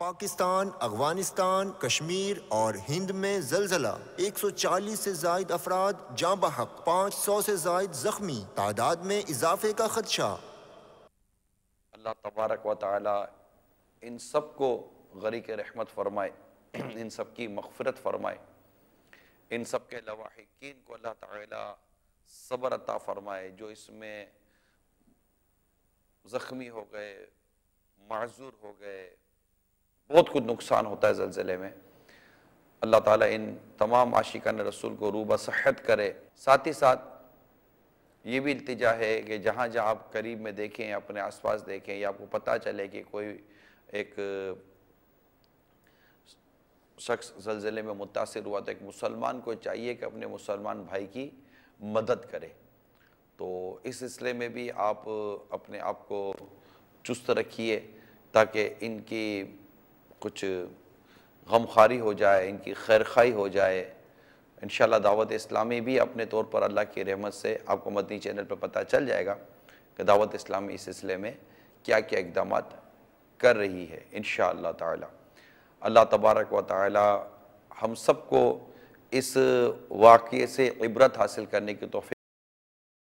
पाकिस्तान अफगानिस्तान कश्मीर और हिंद में जलजला 140 से जायद अफराद जाँ बहक पाँच सौ से जायद जख्मी तादाद में इजाफे का खदशा अल्लाह तबारक व इन सब को गरी के रहमत फरमाए इन सब की मफफरत फरमाए इन सब के लवाकिन को अल्लाह तबर अता फरमाए जो इसमें ज़ख्मी हो गए माजूर हो गए बहुत कुछ नुकसान होता है जलजिले में अल्लाह ताला इन तमाम आशिकान रसूल को रूबा सहत करे साथ ही साथ ये भी इल्तिजा है कि जहाँ जहाँ आप करीब में देखें अपने आसपास देखें या आपको पता चले कि कोई एक शख्स जलजिले में मुतासर हुआ तो एक मुसलमान को चाहिए कि अपने मुसलमान भाई की मदद करे तो इस सिलसिले में भी आप अपने आप को चुस्त रखिए ताकि इनकी कुछ गम खारी हो जाए इनकी खैर खाई हो जाए इन दावत इस्लामी भी अपने तौर पर अल्लाह की रहमत से आपको मदनी चैनल पर पता चल जाएगा कि दावत इस्लामी इस सिलसिले में क्या क्या इकदाम कर रही है इन ताला अल्लाह तबारक व ताली हम सबको इस वाक़े से इबरत हासिल करने की तोफ़ी